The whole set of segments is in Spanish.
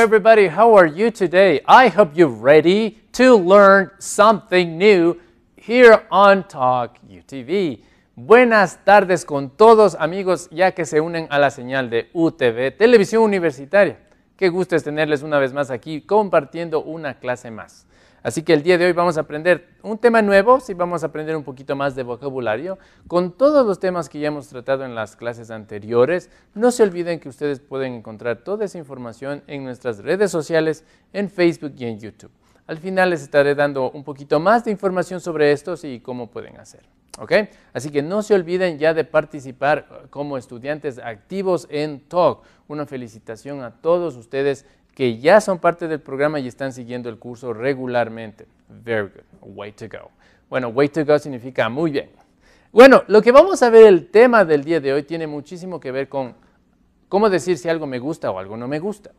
everybody. How are you today? I hope you're ready to learn something new here on Talk UTV. Buenas tardes con todos, amigos, ya que se unen a la señal de UTV, Televisión Universitaria. Qué gusto es tenerles una vez más aquí compartiendo una clase más. Así que el día de hoy vamos a aprender un tema nuevo, sí vamos a aprender un poquito más de vocabulario. Con todos los temas que ya hemos tratado en las clases anteriores, no se olviden que ustedes pueden encontrar toda esa información en nuestras redes sociales, en Facebook y en YouTube. Al final les estaré dando un poquito más de información sobre estos y cómo pueden hacer. ¿ok? Así que no se olviden ya de participar como estudiantes activos en TALK. Una felicitación a todos ustedes que ya son parte del programa y están siguiendo el curso regularmente. Very good. Way to go. Bueno, way to go significa muy bien. Bueno, lo que vamos a ver, el tema del día de hoy tiene muchísimo que ver con cómo decir si algo me gusta o algo no me gusta.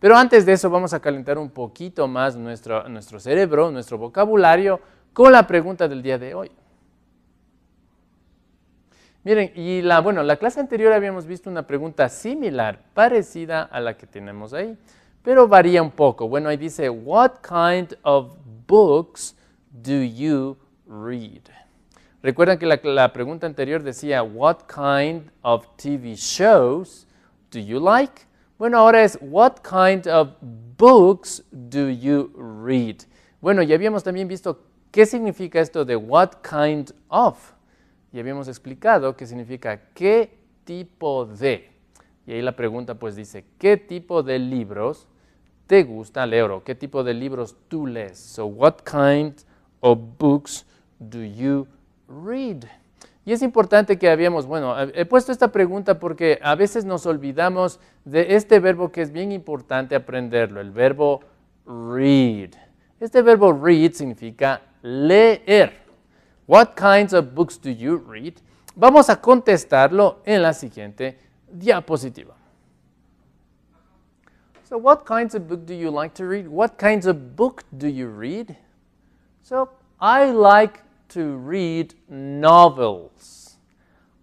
Pero antes de eso vamos a calentar un poquito más nuestro, nuestro cerebro, nuestro vocabulario, con la pregunta del día de hoy. Miren, y la, bueno, la clase anterior habíamos visto una pregunta similar, parecida a la que tenemos ahí pero varía un poco. Bueno, ahí dice, what kind of books do you read? Recuerdan que la, pregunta anterior decía, what kind of TV shows do you like? Bueno, ahora es, what kind of books do you read? Bueno, ya habíamos también visto qué significa esto de what kind of. Y habíamos explicado qué significa qué tipo de. Y ahí la pregunta pues dice, ¿qué tipo de libros te gusta leer o qué tipo de libros tú lees. So, what kind of books do you read? Y es importante que habíamos, bueno, he puesto esta pregunta porque a veces nos olvidamos de este verbo que es bien importante aprenderlo, el verbo read. Este verbo read significa leer. What kinds of books do you read? Vamos a contestarlo en la siguiente diapositiva. So what kinds of book do you like to read? What kinds of book do you read? So I like to read novels.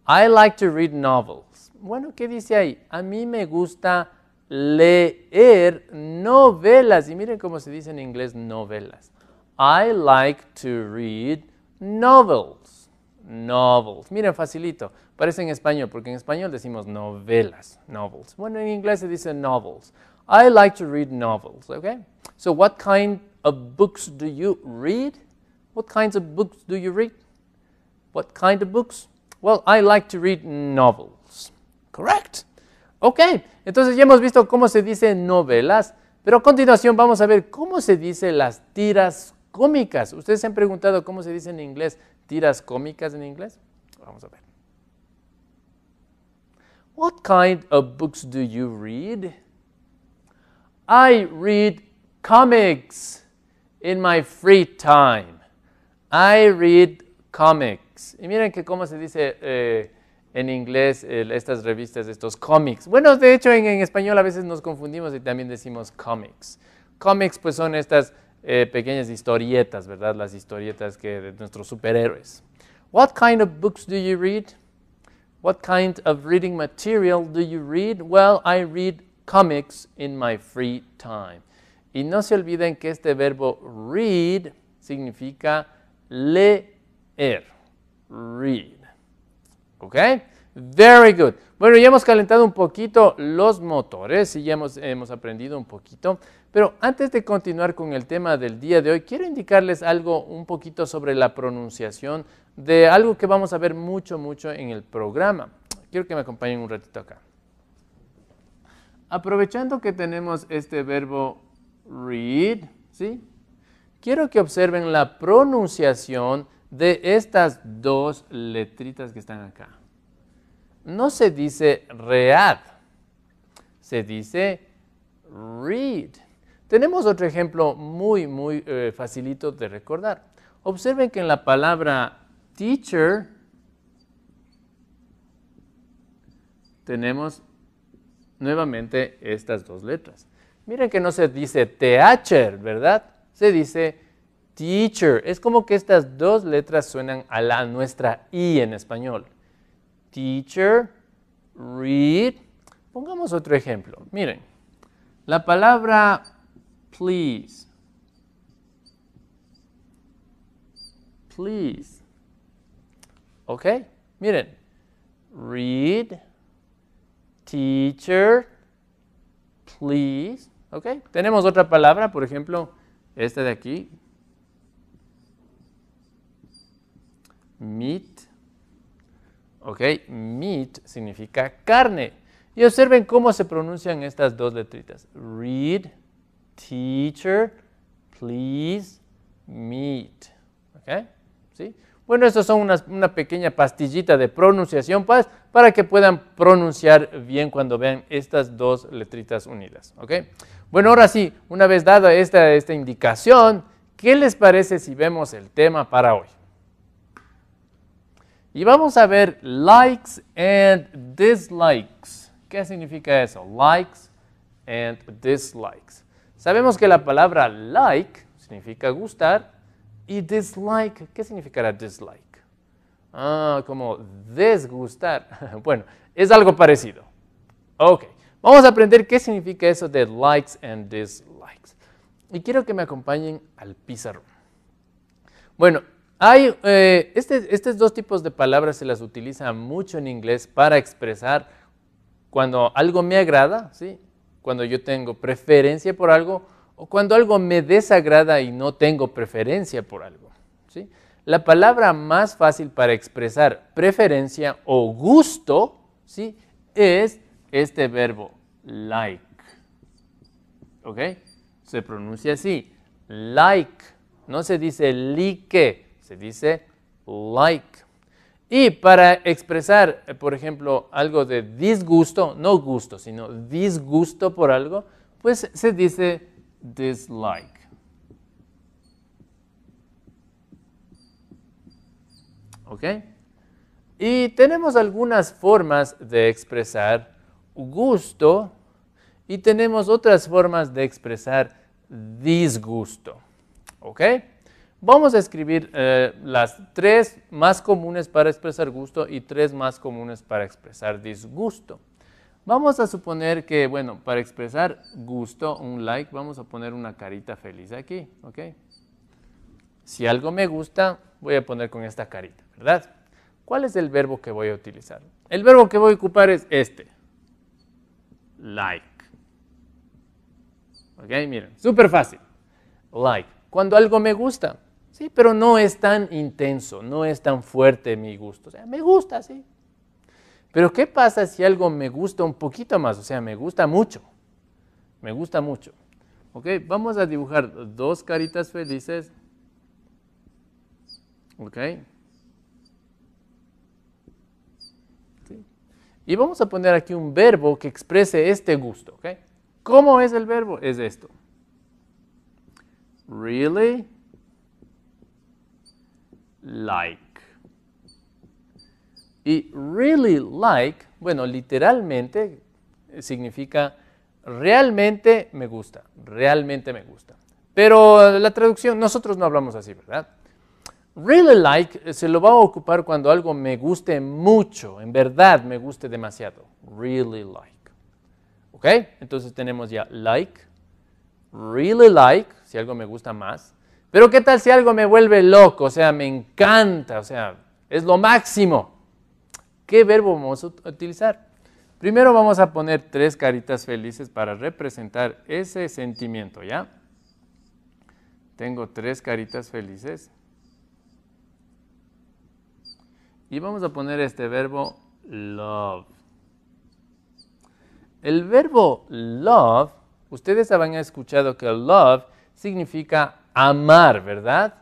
I like to read novels. Bueno, ¿qué dice ahí? A mí me gusta leer novelas. Y miren cómo se dice en inglés novelas. I like to read novels. Novels. Miren, facilito. Parece en español, porque en español decimos novelas, novels. Bueno, en inglés se dice novels. I like to read novels, okay? So what kind of books do you read? What kinds of books do you read? What kind of books? Well, I like to read novels. Correct. Ok, entonces ya hemos visto cómo se dice novelas, pero a continuación vamos a ver cómo se dice las tiras cómicas. Ustedes se han preguntado cómo se dice en inglés tiras cómicas en inglés. Vamos a ver. What kind of books do you read? I read comics in my free time. I read comics. Y miren que cómo se dice eh, en inglés estas revistas, estos comics. Bueno, de hecho en, español a veces nos confundimos y también decimos comics. Comics pues son estas eh, pequeñas historietas, ¿verdad? Las historietas que de nuestros superhéroes. What kind of books do you read? What kind of reading material do you read? Well, I read comics in my free time. Y no se olviden que este verbo read significa leer. Read. ¿Ok? Very good. Bueno, ya hemos calentado un poquito los motores y ya hemos, hemos, aprendido un poquito. Pero antes de continuar con el tema del día de hoy, quiero indicarles algo un poquito sobre la pronunciación de algo que vamos a ver mucho, mucho en el programa. Quiero que me acompañen un ratito acá aprovechando que tenemos este verbo read, ¿sí? Quiero que observen la pronunciación de estas dos letritas que están acá. No se dice read, se dice read. Tenemos otro ejemplo muy, muy eh, facilito de recordar. Observen que en la palabra teacher tenemos nuevamente estas dos letras. Miren que no se dice teacher, ¿verdad? Se dice teacher. Es como que estas dos letras suenan a la nuestra I en español. Teacher, read. Pongamos otro ejemplo. Miren, la palabra please. Please. ¿Ok? Miren, read Teacher, please. ¿Ok? Tenemos otra palabra, por ejemplo, esta de aquí. Meat. ¿Ok? Meat significa carne. Y observen cómo se pronuncian estas dos letritas. Read, teacher, please, meat. ¿Ok? ¿Sí? Bueno, estas son una pequeña pastillita de pronunciación, pues, para que puedan pronunciar bien cuando vean estas dos letritas unidas. ¿okay? Bueno, ahora sí, una vez dada esta, esta indicación, ¿qué les parece si vemos el tema para hoy? Y vamos a ver likes and dislikes. ¿Qué significa eso? Likes and dislikes. Sabemos que la palabra like significa gustar y dislike, ¿qué significará dislike? Ah, como desgustar. Bueno, es algo parecido. Ok, vamos a aprender qué significa eso de likes and dislikes. Y quiero que me acompañen al pizarro. Bueno, hay eh, este, estos dos tipos de palabras se las utiliza mucho en inglés para expresar cuando algo me agrada, ¿sí? cuando yo tengo preferencia por algo, o cuando algo me desagrada y no tengo preferencia por algo. ¿sí? La palabra más fácil para expresar preferencia o gusto ¿sí? es este verbo, like. Se pronuncia así, like. No se dice like, se dice like. Y para expresar, eh, por ejemplo, algo de disgusto, no gusto, sino disgusto por algo, pues se dice dislike. ¿Ok? Y tenemos algunas formas de expresar gusto y tenemos otras formas de expresar disgusto. ¿Ok? Vamos a escribir eh, las tres más comunes para expresar gusto y tres más comunes para expresar disgusto. Vamos a suponer que, bueno, para expresar gusto, un like, vamos a poner una carita feliz aquí, ¿ok? Si algo me gusta, voy a poner con esta carita. ¿verdad? ¿Cuál es el verbo que voy a utilizar? El verbo que voy a ocupar es este, like. ¿Ok? Miren, súper fácil. Like. Cuando algo me gusta, sí, pero no es tan intenso, no es tan fuerte mi gusto. O sea, me gusta, sí. Pero ¿qué pasa si algo me gusta un poquito más? O sea, me gusta mucho. Me gusta mucho. ¿Ok? Vamos a dibujar dos caritas felices. ¿Ok? Y vamos a poner aquí un verbo que exprese este gusto. ¿okay? ¿Cómo es el verbo? Es esto. Really like. Y really like, bueno, literalmente significa realmente me gusta, realmente me gusta. Pero la traducción, nosotros no hablamos así, ¿verdad? Really like se lo va a ocupar cuando algo me guste mucho, en verdad me guste demasiado. Really like. ¿Ok? Entonces tenemos ya like, really like, si algo me gusta más. Pero ¿qué tal si algo me vuelve loco? O sea, me encanta, o sea, es lo máximo. ¿Qué verbo vamos a utilizar? Primero vamos a poner tres caritas felices para representar ese sentimiento, ¿ya? Tengo tres caritas felices. Y vamos a poner este verbo love. El verbo love, ustedes habrán escuchado que love significa amar, ¿verdad?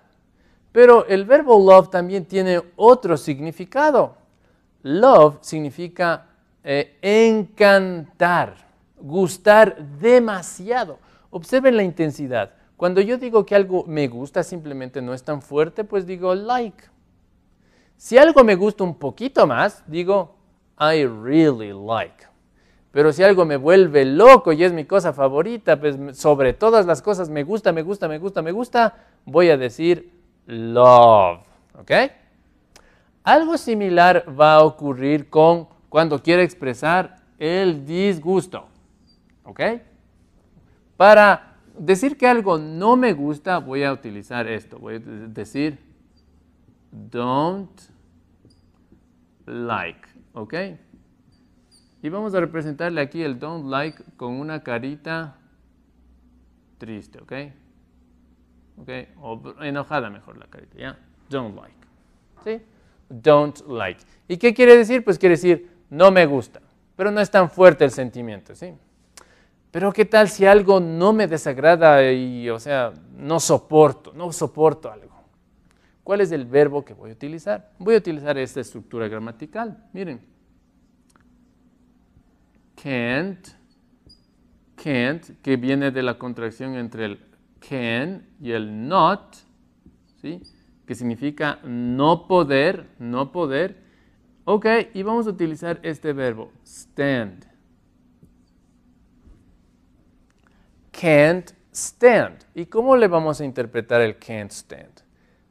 Pero el verbo love también tiene otro significado. Love significa eh, encantar, gustar demasiado. Observen la intensidad. Cuando yo digo que algo me gusta, simplemente no es tan fuerte, pues digo like. Si algo me gusta un poquito más, digo, I really like. Pero si algo me vuelve loco y es mi cosa favorita, pues sobre todas las cosas me gusta, me gusta, me gusta, me gusta, voy a decir love. ¿Ok? Algo similar va a ocurrir con cuando quiero expresar el disgusto. ¿Ok? Para decir que algo no me gusta, voy a utilizar esto. Voy a decir don't like, ¿ok? Y vamos a representarle aquí el don't like con una carita triste, ¿ok? O enojada mejor la carita, ¿ya? Don't like, ¿sí? Don't like. ¿Y qué quiere decir? Pues quiere decir no me gusta, pero no es tan fuerte el sentimiento, ¿sí? Pero qué tal si algo no me desagrada y, o sea, no soporto, no soporto algo. ¿Cuál es el verbo que voy a utilizar? Voy a utilizar esta estructura gramatical. Miren. Can't, can't, que viene de la contracción entre el can y el not, ¿sí? que significa no poder, no poder. Ok, y vamos a utilizar este verbo, stand. Can't stand. ¿Y cómo le vamos a interpretar el can't stand?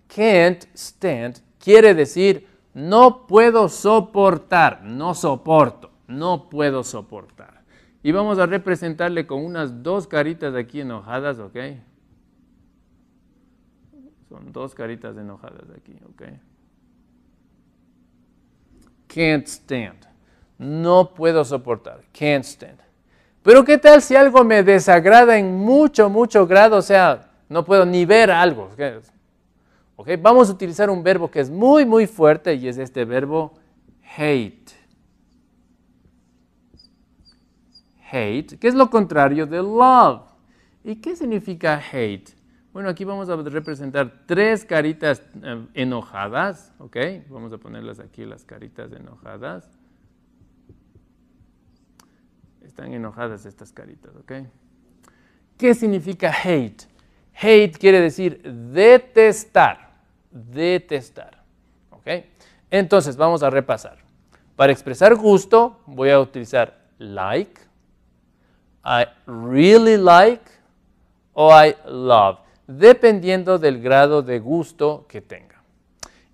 can't stand quiere decir no puedo soportar, no soporto, no puedo soportar. Y vamos a representarle con unas dos caritas aquí enojadas, ¿ok? Son dos caritas enojadas aquí, ¿ok? Can't stand. No puedo soportar. Can't stand. Pero ¿qué tal si algo me desagrada en mucho, mucho grado? O sea, no puedo ni ver algo. Vamos a utilizar un verbo que es muy, muy fuerte y es este verbo hate. Hate, que es lo contrario de love. ¿Y qué significa hate? Bueno, aquí vamos a representar tres caritas eh, enojadas, Vamos a ponerlas aquí, las caritas enojadas. Están enojadas estas caritas, ¿Qué significa hate? Hate quiere decir detestar detestar. ¿ok? Entonces, vamos a repasar. Para expresar gusto, voy a utilizar like, I really like o I love, dependiendo del grado de gusto que tenga.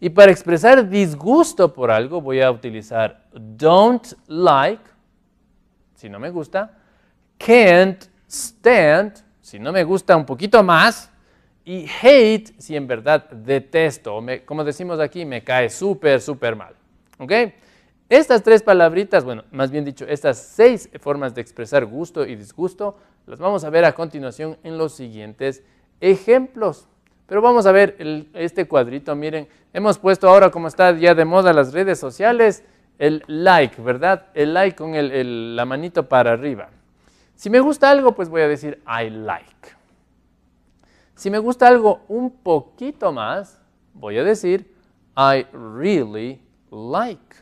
Y para expresar disgusto por algo, voy a utilizar don't like, si no me gusta, can't stand, si no me gusta un poquito más, y hate, si en verdad detesto, como decimos aquí, me cae súper, súper mal. ¿Ok? Estas tres palabritas, bueno, más bien dicho, estas seis formas de expresar gusto y disgusto, las vamos a ver a continuación en los siguientes ejemplos. Pero vamos a ver este cuadrito, miren, hemos puesto ahora como está ya de moda las redes sociales, el like, ¿verdad? El like con el, la manito para arriba. Si me gusta algo, pues voy a decir I like. Si me gusta algo un poquito más, voy a decir I really like.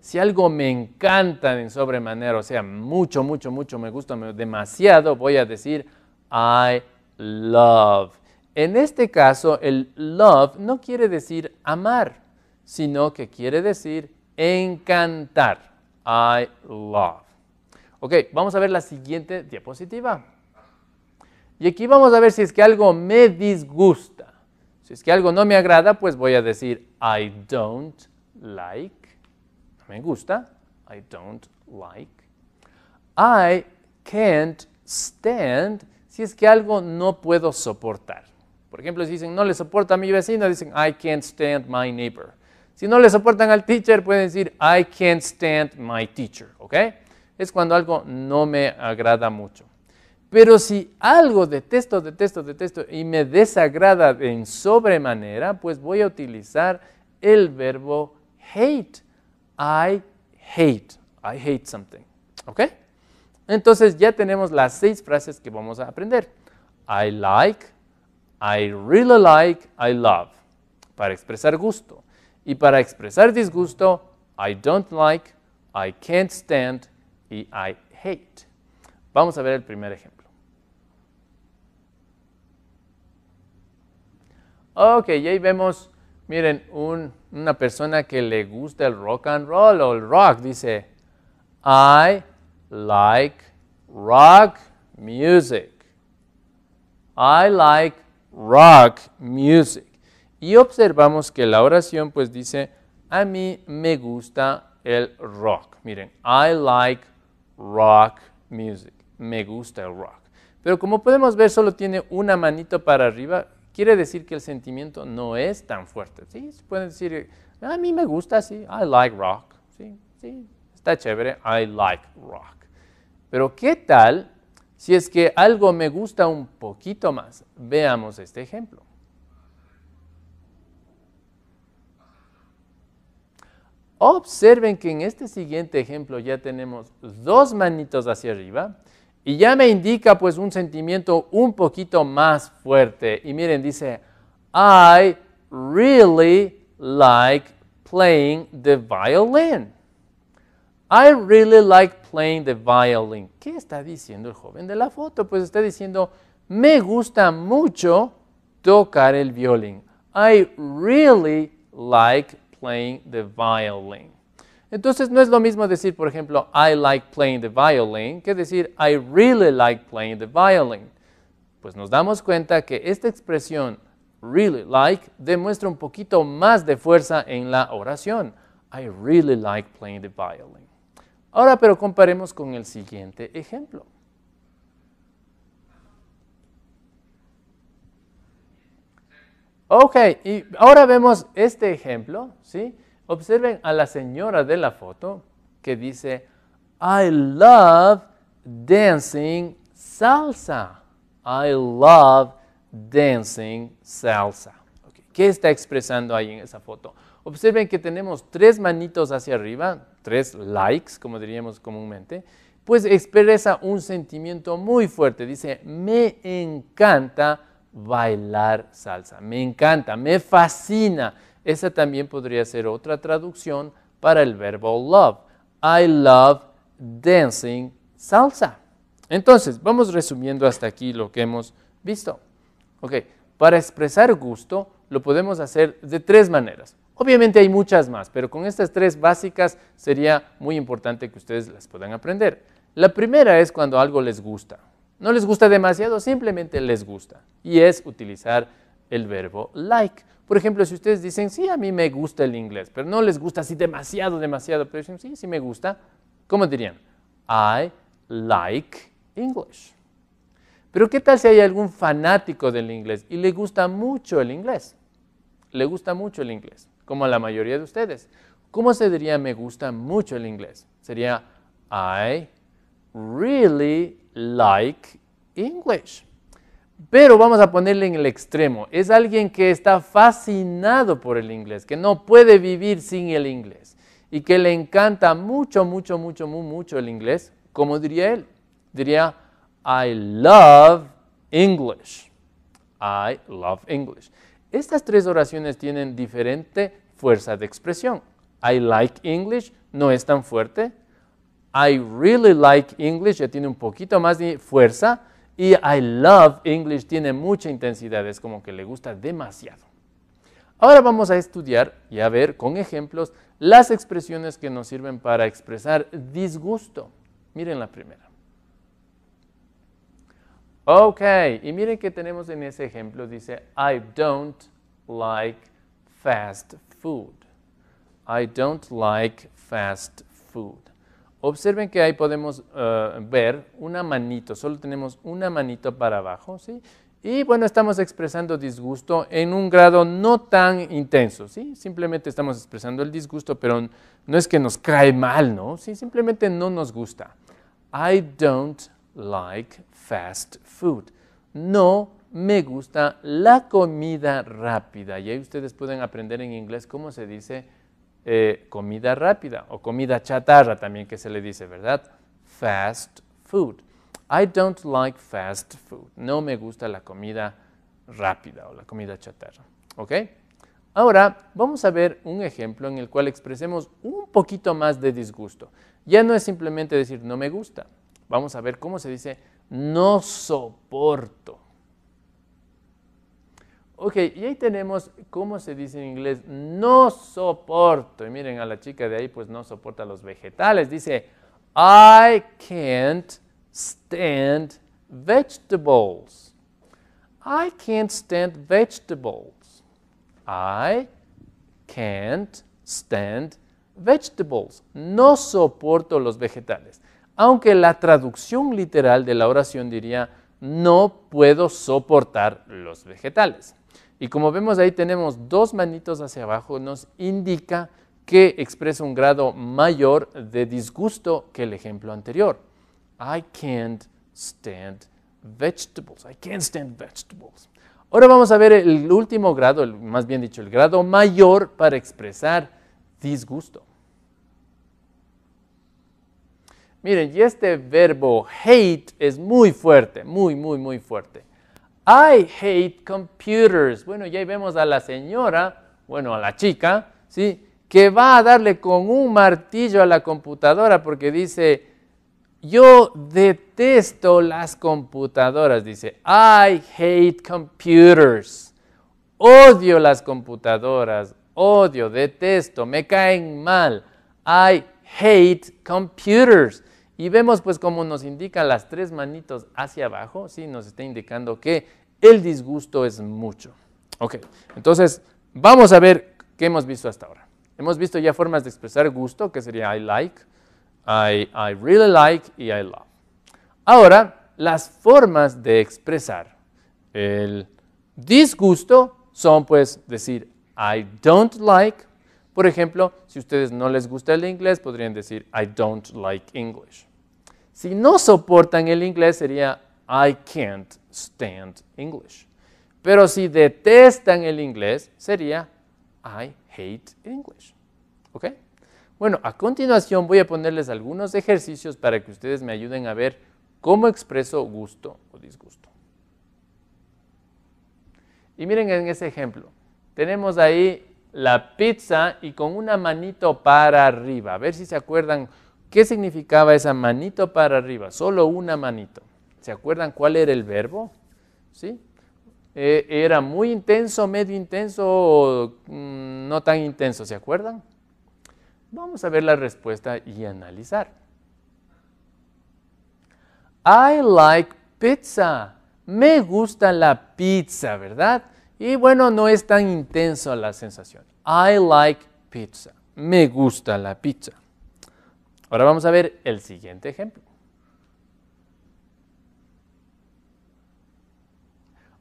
Si algo me encanta en sobremanera, o sea, mucho, mucho, mucho me gusta demasiado, voy a decir I love. En este caso, el love no quiere decir amar, sino que quiere decir encantar. I love. Ok, vamos a ver la siguiente diapositiva. Y aquí vamos a ver si es que algo me disgusta. Si es que algo no me agrada, pues voy a decir I don't like. No me gusta. I don't like. I can't stand. Si es que algo no puedo soportar. Por ejemplo, si dicen no le soporta a mi vecino, dicen I can't stand my neighbor. Si no le soportan al teacher, pueden decir I can't stand my teacher. Okay? Es cuando algo no me agrada mucho. Pero si algo detesto, detesto, detesto y me desagrada en sobremanera, pues voy a utilizar el verbo hate. I hate. I hate something. ¿Ok? Entonces ya tenemos las seis frases que vamos a aprender. I like, I really like, I love. Para expresar gusto. Y para expresar disgusto, I don't like, I can't stand y I hate. Vamos a ver el primer ejemplo. Ok, y ahí vemos, miren, una persona que le gusta el rock and roll o el rock, dice, I like rock music. I like rock music. Y observamos que la oración pues dice, a mí me gusta el rock. Miren, I like rock music. Me gusta el rock. Pero como podemos ver, solo tiene una manito para arriba quiere decir que el sentimiento no es tan fuerte. ¿sí? Se pueden decir, a mí me gusta, sí, I like rock, sí, sí, está chévere, I like rock. Pero ¿qué tal si es que algo me gusta un poquito más? Veamos este ejemplo. Observen que en este siguiente ejemplo ya tenemos dos manitos hacia arriba y ya me indica pues un sentimiento un poquito más fuerte. Y miren, dice, I really like playing the violin. I really like playing the violin. ¿Qué está diciendo el joven de la foto? Pues está diciendo, me gusta mucho tocar el violín. I really like playing the violin. Entonces no es lo mismo decir, por ejemplo, I like playing the violin que decir I really like playing the violin. Pues nos damos cuenta que esta expresión really like demuestra un poquito más de fuerza en la oración. I really like playing the violin. Ahora pero comparemos con el siguiente ejemplo. Ok, y ahora vemos este ejemplo, ¿sí? Observen a la señora de la foto que dice, I love dancing salsa. I love dancing salsa. Okay. ¿Qué está expresando ahí en esa foto? Observen que tenemos tres manitos hacia arriba, tres likes, como diríamos comúnmente, pues expresa un sentimiento muy fuerte. Dice, me encanta bailar salsa, me encanta, me fascina, esa también podría ser otra traducción para el verbo love. I love dancing salsa. Entonces, vamos resumiendo hasta aquí lo que hemos visto. para expresar gusto lo podemos hacer de tres maneras. Obviamente hay muchas más, pero con estas tres básicas sería muy importante que ustedes las puedan aprender. La primera es cuando algo les gusta. No les gusta demasiado, simplemente les gusta. Y es utilizar el verbo like. Por ejemplo, si ustedes dicen, sí, a mí me gusta el inglés, pero no les gusta así demasiado, demasiado, pero dicen, sí, sí me gusta, ¿cómo dirían? I like English. Pero ¿qué tal si hay algún fanático del inglés y le gusta mucho el inglés? Le gusta mucho el inglés, como a la mayoría de ustedes. ¿Cómo se diría me gusta mucho el inglés? Sería I really like English. Pero vamos a ponerle en el extremo. Es alguien que está fascinado por el inglés, que no puede vivir sin el inglés y que le encanta mucho, mucho, mucho, mucho el inglés. ¿Cómo diría él? Diría, I love English. I love English. Estas tres oraciones tienen diferente fuerza de expresión. I like English no es tan fuerte. I really like English ya tiene un poquito más de fuerza. Y I love English tiene mucha intensidad, es como que le gusta demasiado. Ahora vamos a estudiar y a ver con ejemplos las expresiones que nos sirven para expresar disgusto. Miren la primera. Ok, y miren que tenemos en ese ejemplo, dice, I don't like fast food. I don't like fast food. Observen que ahí podemos eh, ver una manito, solo tenemos una manito para abajo, ¿sí? Y bueno, estamos expresando disgusto en un grado no tan intenso, ¿sí? Simplemente estamos expresando el disgusto, pero no es que nos cae mal, ¿no? Sí, simplemente no nos gusta. I don't like fast food. No me gusta la comida rápida. Y ahí ustedes pueden aprender en inglés cómo se dice eh, comida rápida o comida chatarra también que se le dice, ¿verdad? Fast food. I don't like fast food. No me gusta la comida rápida o la comida chatarra. ¿Ok? Ahora vamos a ver un ejemplo en el cual expresemos un poquito más de disgusto. Ya no es simplemente decir no me gusta. Vamos a ver cómo se dice no soporto. Ok, y ahí tenemos, ¿cómo se dice en inglés? No soporto. Y miren, a la chica de ahí pues no soporta los vegetales. Dice, I can't stand vegetables. I can't stand vegetables. I can't stand vegetables. No soporto los vegetales. Aunque la traducción literal de la oración diría, no puedo soportar los vegetales. Y como vemos ahí tenemos dos manitos hacia abajo, nos indica que expresa un grado mayor de disgusto que el ejemplo anterior. I can't stand vegetables. I can't stand vegetables. Ahora vamos a ver el último grado, más bien dicho, el grado mayor para expresar disgusto. Miren, y este verbo hate es muy fuerte, muy, muy, muy fuerte. I hate computers. Bueno, ya ahí vemos a la señora, bueno, a la chica, ¿sí? Que va a darle con un martillo a la computadora porque dice, yo detesto las computadoras. Dice, I hate computers. Odio las computadoras. Odio, detesto, me caen mal. I hate computers. Y vemos pues como nos indica las tres manitos hacia abajo, ¿sí? nos está indicando que el disgusto es mucho. Ok, entonces vamos a ver qué hemos visto hasta ahora. Hemos visto ya formas de expresar gusto, que sería I like, I, I really like y I love. Ahora, las formas de expresar el disgusto son pues decir I don't like, por ejemplo, si a ustedes no les gusta el inglés, podrían decir I don't like English. Si no soportan el inglés, sería I can't stand English. Pero si detestan el inglés, sería I hate English. ¿Ok? Bueno, a continuación voy a ponerles algunos ejercicios para que ustedes me ayuden a ver cómo expreso gusto o disgusto. Y miren en ese ejemplo, tenemos ahí la pizza y con una manito para arriba. A ver si se acuerdan qué significaba esa manito para arriba, solo una manito. ¿Se acuerdan cuál era el verbo? ¿Sí? Eh, era muy intenso, medio intenso o mm, no tan intenso, ¿se acuerdan? Vamos a ver la respuesta y analizar. I like pizza. Me gusta la pizza, ¿verdad? Y bueno, no es tan intensa la sensación. I like pizza. Me gusta la pizza. Ahora vamos a ver el siguiente ejemplo.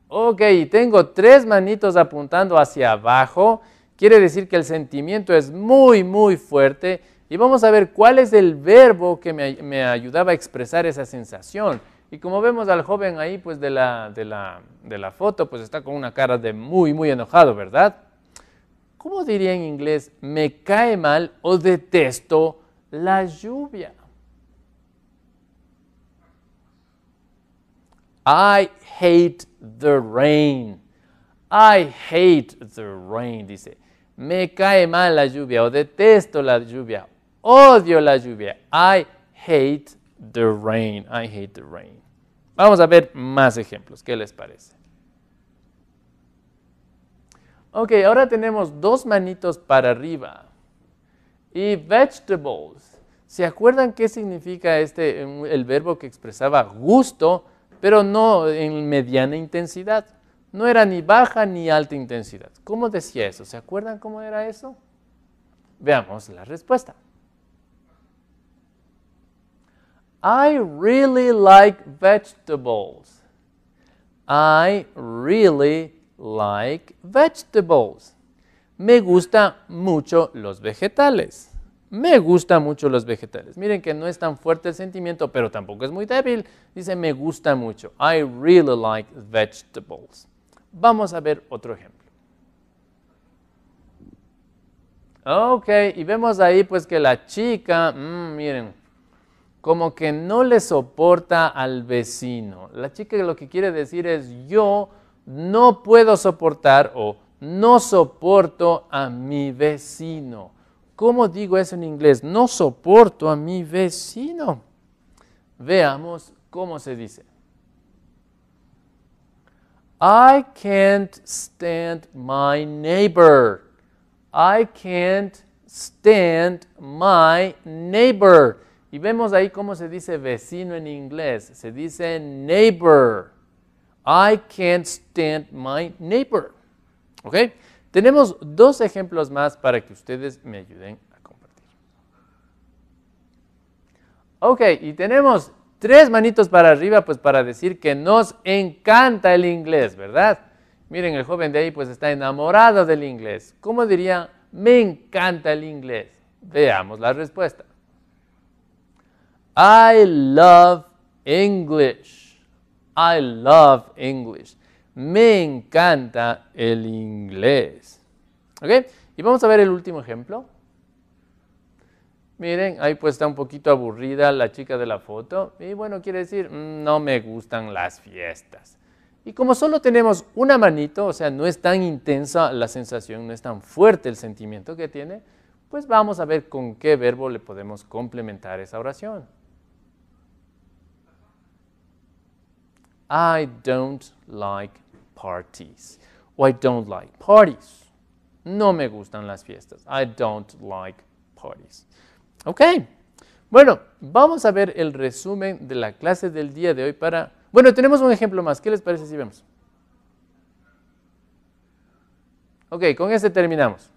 Ok, tengo tres manitos apuntando hacia abajo. Quiere decir que el sentimiento es muy, muy fuerte. Y vamos a ver cuál es el verbo que me, me ayudaba a expresar esa sensación. Y como vemos al joven ahí, pues de la, foto, pues está con una cara de muy, muy enojado, ¿verdad? ¿Cómo diría en inglés, me cae mal o detesto la lluvia? I hate the rain. I hate the rain, dice. Me cae mal la lluvia o detesto la lluvia. Odio la lluvia. I hate the rain. I hate the rain. Vamos a ver más ejemplos. ¿Qué les parece? Ok, ahora tenemos dos manitos para arriba. Y vegetables. ¿Se acuerdan qué significa este, el verbo que expresaba gusto, pero no en mediana intensidad? No era ni baja ni alta intensidad. ¿Cómo decía eso? ¿Se acuerdan cómo era eso? Veamos la respuesta. I really like vegetables. I really like vegetables. Me gusta mucho los vegetales. Me gusta mucho los vegetales. Miren que no es tan fuerte el sentimiento, pero tampoco es muy débil. Dice me gusta mucho. I really like vegetables. Vamos a ver otro ejemplo. Ok, y vemos ahí pues que la chica, mm, miren, como que no le soporta al vecino. La chica lo que quiere decir es yo no puedo soportar o no soporto a mi vecino. ¿Cómo digo eso en inglés? No soporto a mi vecino. Veamos cómo se dice. I can't stand my neighbor. I can't stand my neighbor. Y vemos ahí cómo se dice vecino en inglés. Se dice neighbor. I can't stand my neighbor. ¿Ok? Tenemos dos ejemplos más para que ustedes me ayuden a compartir. Ok, y tenemos tres manitos para arriba, pues para decir que nos encanta el inglés, ¿verdad? Miren, el joven de ahí pues está enamorado del inglés. ¿Cómo diría, me encanta el inglés? Veamos la respuesta. I love English. I love English. Me encanta el inglés. ¿Ok? Y vamos a ver el último ejemplo. Miren, ahí pues está un poquito aburrida la chica de la foto. Y bueno, quiere decir, mm, no me gustan las fiestas. Y como solo tenemos una manito, o sea, no es tan intensa la sensación, no es tan fuerte el sentimiento que tiene, pues vamos a ver con qué verbo le podemos complementar esa oración. I don't like parties. O I don't like parties. No me gustan las fiestas. I don't like parties. Ok. Bueno, vamos a ver el resumen de la clase del día de hoy para... Bueno, tenemos un ejemplo más. ¿Qué les parece si vemos? Ok, con este terminamos.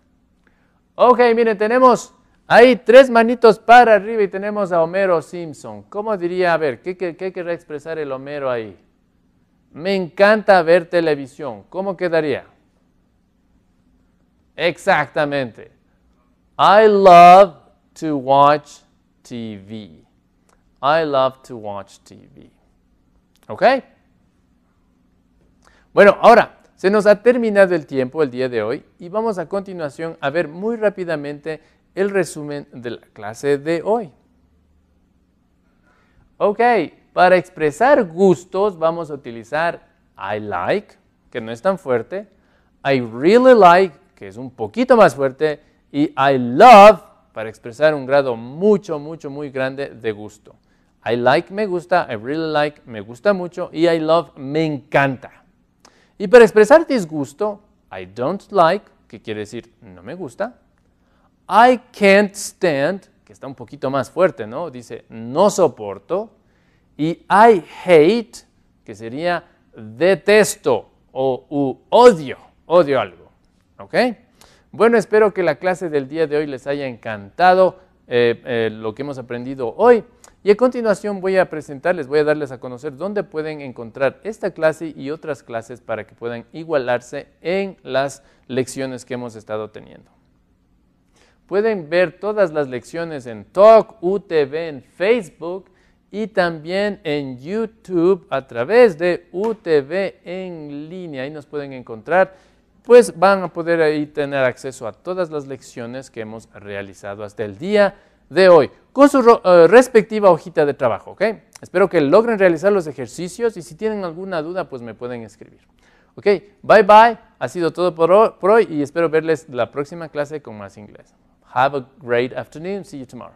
Ok, miren, tenemos ahí tres manitos para arriba y tenemos a Homero Simpson. ¿Cómo diría? A ver, ¿qué, qué querrá expresar el Homero ahí? me encanta ver televisión, ¿cómo quedaría? Exactamente. I love to watch TV. I love to watch TV. ¿Ok? Bueno, ahora se nos ha terminado el tiempo el día de hoy y vamos a continuación a ver muy rápidamente el resumen de la clase de hoy. OK. Para expresar gustos vamos a utilizar I like, que no es tan fuerte, I really like, que es un poquito más fuerte, y I love para expresar un grado mucho, mucho, muy grande de gusto. I like me gusta, I really like me gusta mucho y I love me encanta. Y para expresar disgusto, I don't like, que quiere decir no me gusta, I can't stand, que está un poquito más fuerte, ¿no? Dice no soporto, y I hate, que sería detesto o u, odio, odio algo. Bueno, espero que la clase del día de hoy les haya encantado eh, eh, lo que hemos aprendido hoy. Y a continuación voy a presentarles, voy a darles a conocer dónde pueden encontrar esta clase y otras clases para que puedan igualarse en las lecciones que hemos estado teniendo. Pueden ver todas las lecciones en Talk, UTV, en Facebook y también en YouTube a través de UTV en línea. Ahí nos pueden encontrar, pues van a poder ahí tener acceso a todas las lecciones que hemos realizado hasta el día de hoy, con su eh, respectiva hojita de trabajo. ¿ok? Espero que logren realizar los ejercicios y si tienen alguna duda, pues me pueden escribir. Ok, bye bye. Ha sido todo por hoy y espero verles la próxima clase con más inglés. Have a great afternoon. See you tomorrow.